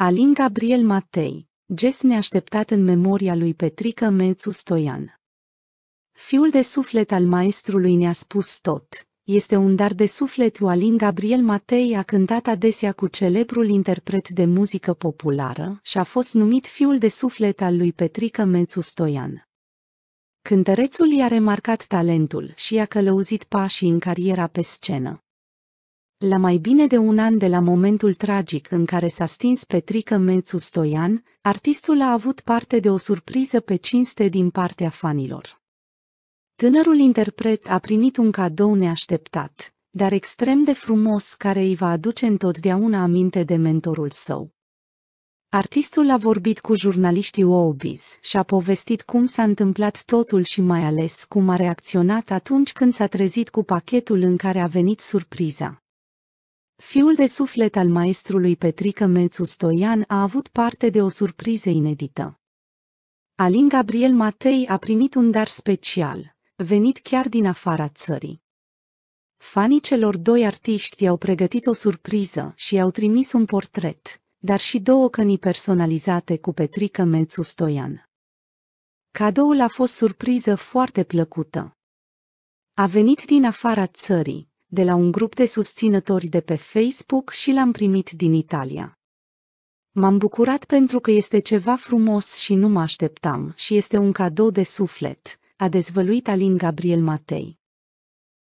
Alin Gabriel Matei, gest neașteptat în memoria lui Petrică Mețu Stoian. Fiul de suflet al maestrului ne-a spus tot. Este un dar de suflet Alin Gabriel Matei a cântat adesea cu celebrul interpret de muzică populară și a fost numit fiul de suflet al lui Petrică Mețu Stoian. Cântărețul i-a remarcat talentul și i-a călăuzit pașii în cariera pe scenă. La mai bine de un an de la momentul tragic în care s-a stins Petrică Mențu Stoian, artistul a avut parte de o surpriză pe cinste din partea fanilor. Tânărul interpret a primit un cadou neașteptat, dar extrem de frumos care îi va aduce întotdeauna aminte de mentorul său. Artistul a vorbit cu jurnaliștii Obiz și a povestit cum s-a întâmplat totul și mai ales cum a reacționat atunci când s-a trezit cu pachetul în care a venit surpriza. Fiul de suflet al maestrului Petrică Mețu Stoian a avut parte de o surpriză inedită. Alin Gabriel Matei a primit un dar special, venit chiar din afara țării. Fanii celor doi artiști i-au pregătit o surpriză și i-au trimis un portret, dar și două cănii personalizate cu Petrică Mețu Stoian. Cadoul a fost surpriză foarte plăcută. A venit din afara țării, de la un grup de susținători de pe Facebook și l-am primit din Italia. M-am bucurat pentru că este ceva frumos și nu mă așteptam și este un cadou de suflet, a dezvăluit Alin Gabriel Matei.